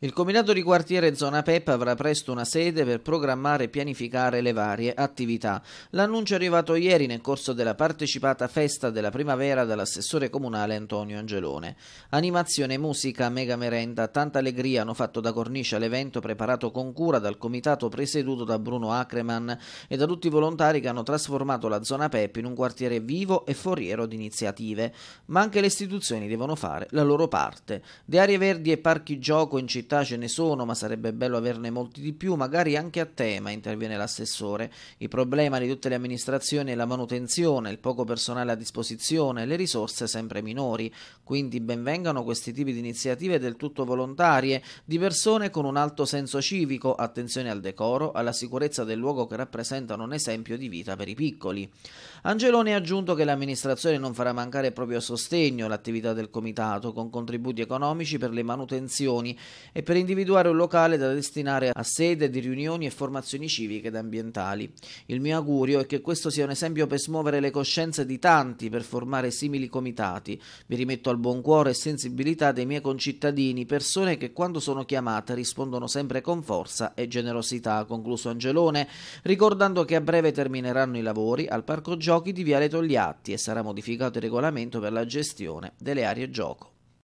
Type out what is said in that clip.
Il Comitato di quartiere Zona PEP avrà presto una sede per programmare e pianificare le varie attività. L'annuncio è arrivato ieri nel corso della partecipata festa della primavera dall'assessore comunale Antonio Angelone. Animazione, musica, mega merenda, tanta allegria hanno fatto da cornice all'evento preparato con cura dal comitato presieduto da Bruno Acreman e da tutti i volontari che hanno trasformato la Zona PEP in un quartiere vivo e foriero di iniziative. Ma anche le istituzioni devono fare la loro parte. De aree verdi e parchi gioco in città città ce ne sono, ma sarebbe bello averne molti di più, magari anche a tema, interviene l'assessore. Il problema di tutte le amministrazioni è la manutenzione, il poco personale a disposizione, le risorse sempre minori. Quindi benvengano questi tipi di iniziative del tutto volontarie, di persone con un alto senso civico, attenzione al decoro, alla sicurezza del luogo che rappresentano un esempio di vita per i piccoli. Angeloni ha aggiunto che l'amministrazione non farà mancare proprio sostegno all'attività del comitato, con contributi economici per le manutenzioni e per individuare un locale da destinare a sede di riunioni e formazioni civiche ed ambientali. Il mio augurio è che questo sia un esempio per smuovere le coscienze di tanti per formare simili comitati. Mi rimetto al buon cuore e sensibilità dei miei concittadini, persone che quando sono chiamate rispondono sempre con forza e generosità, ha concluso Angelone, ricordando che a breve termineranno i lavori al parco giochi di Viale Togliatti e sarà modificato il regolamento per la gestione delle aree gioco.